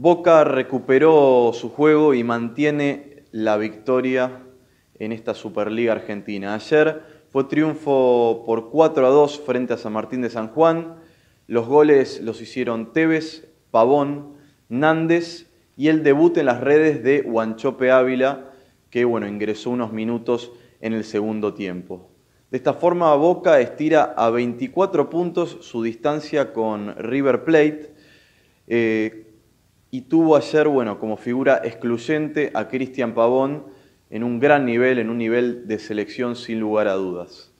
Boca recuperó su juego y mantiene la victoria en esta Superliga Argentina. Ayer fue triunfo por 4 a 2 frente a San Martín de San Juan. Los goles los hicieron Tevez, Pavón, Nández y el debut en las redes de Huanchope Ávila, que bueno, ingresó unos minutos en el segundo tiempo. De esta forma, Boca estira a 24 puntos su distancia con River Plate. Eh, y tuvo ayer, bueno, como figura excluyente a Cristian Pavón en un gran nivel, en un nivel de selección sin lugar a dudas,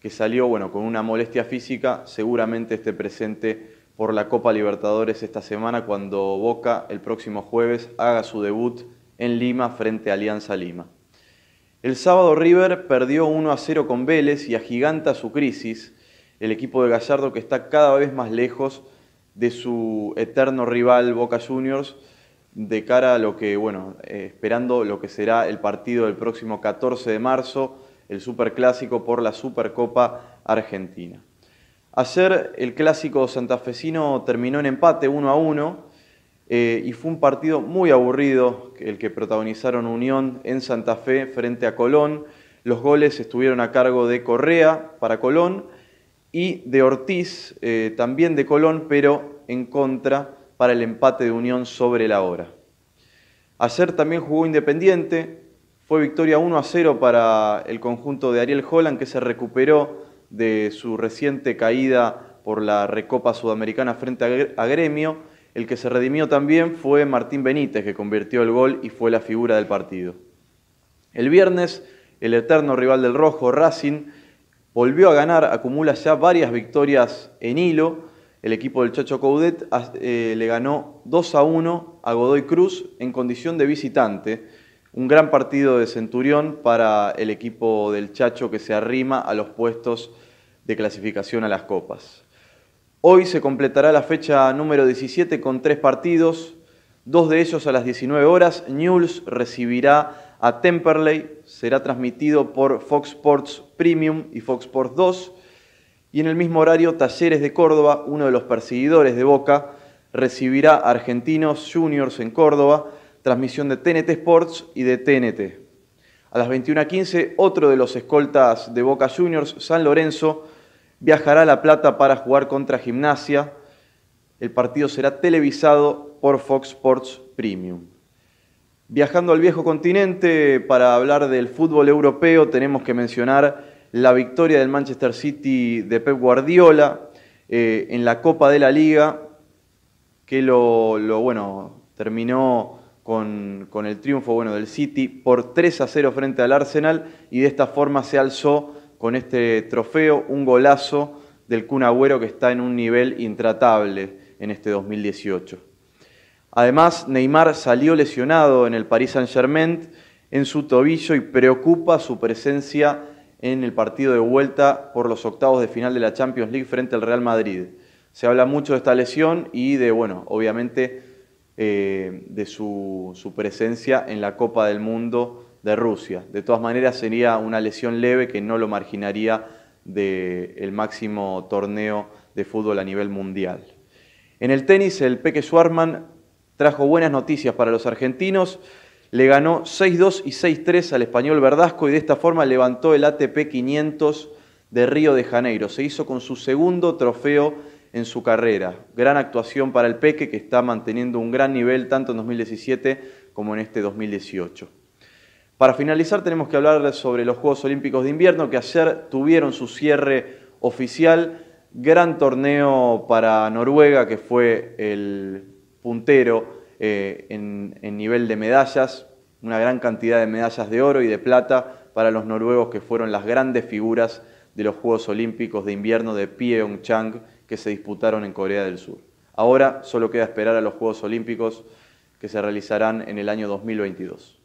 que salió, bueno, con una molestia física, seguramente esté presente por la Copa Libertadores esta semana cuando Boca el próximo jueves haga su debut en Lima frente a Alianza Lima. El sábado River perdió 1 a 0 con Vélez y agiganta su crisis, el equipo de Gallardo que está cada vez más lejos de su eterno rival Boca Juniors de cara a lo que, bueno, eh, esperando lo que será el partido del próximo 14 de marzo, el Superclásico por la Supercopa Argentina. Ayer el clásico santafesino terminó en empate 1 a 1 eh, y fue un partido muy aburrido el que protagonizaron Unión en Santa Fe frente a Colón. Los goles estuvieron a cargo de Correa para Colón y de Ortiz, eh, también de Colón, pero en contra para el empate de Unión sobre la hora. Ayer también jugó Independiente, fue victoria 1 a 0 para el conjunto de Ariel Holland, que se recuperó de su reciente caída por la Recopa Sudamericana frente a Gremio. El que se redimió también fue Martín Benítez, que convirtió el gol y fue la figura del partido. El viernes, el eterno rival del Rojo, Racing, volvió a ganar, acumula ya varias victorias en hilo. El equipo del Chacho Coudet ah, eh, le ganó 2 a 1 a Godoy Cruz en condición de visitante. Un gran partido de Centurión para el equipo del Chacho que se arrima a los puestos de clasificación a las copas. Hoy se completará la fecha número 17 con tres partidos, dos de ellos a las 19 horas. Newell's recibirá a Temperley, será transmitido por Fox Sports Premium y Fox Sports 2. Y en el mismo horario, Talleres de Córdoba, uno de los perseguidores de Boca, recibirá a Argentinos Juniors en Córdoba, transmisión de TNT Sports y de TNT. A las 21.15, otro de los escoltas de Boca Juniors, San Lorenzo, viajará a La Plata para jugar contra Gimnasia. El partido será televisado por Fox Sports Premium. Viajando al viejo continente para hablar del fútbol europeo, tenemos que mencionar la victoria del Manchester City de Pep Guardiola eh, en la Copa de la Liga, que lo, bueno, terminó con, el triunfo bueno, del City por 3 a 0 frente al Arsenal y de esta forma se alzó con este trofeo un golazo del Kun que está en un nivel intratable en este 2018. Además, Neymar salió lesionado en el Paris Saint-Germain en su tobillo y preocupa su presencia en el partido de vuelta por los octavos de final de la Champions League frente al Real Madrid. Se habla mucho de esta lesión y de, bueno, obviamente eh, de su, presencia en la Copa del Mundo de Rusia. De todas maneras, sería una lesión leve que no lo marginaría del máximo torneo de fútbol a nivel mundial. En el tenis, el Peque Schwarman trajo buenas noticias para los argentinos. Le ganó 6-2 y 6-3 al español Verdasco y de esta forma levantó el ATP 500 de Río de Janeiro. Se hizo con su segundo trofeo en su carrera. Gran actuación para el Peque que está manteniendo un gran nivel tanto en 2017 como en este 2018. Para finalizar tenemos que hablar sobre los Juegos Olímpicos de Invierno que ayer tuvieron su cierre oficial. Gran torneo para Noruega que fue el puntero eh, en, en nivel de medallas, una gran cantidad de medallas de oro y de plata para los noruegos que fueron las grandes figuras de los Juegos Olímpicos de Invierno de Pyeongchang que se disputaron en Corea del Sur. Ahora solo queda esperar a los Juegos Olímpicos que se realizarán en el año 2022.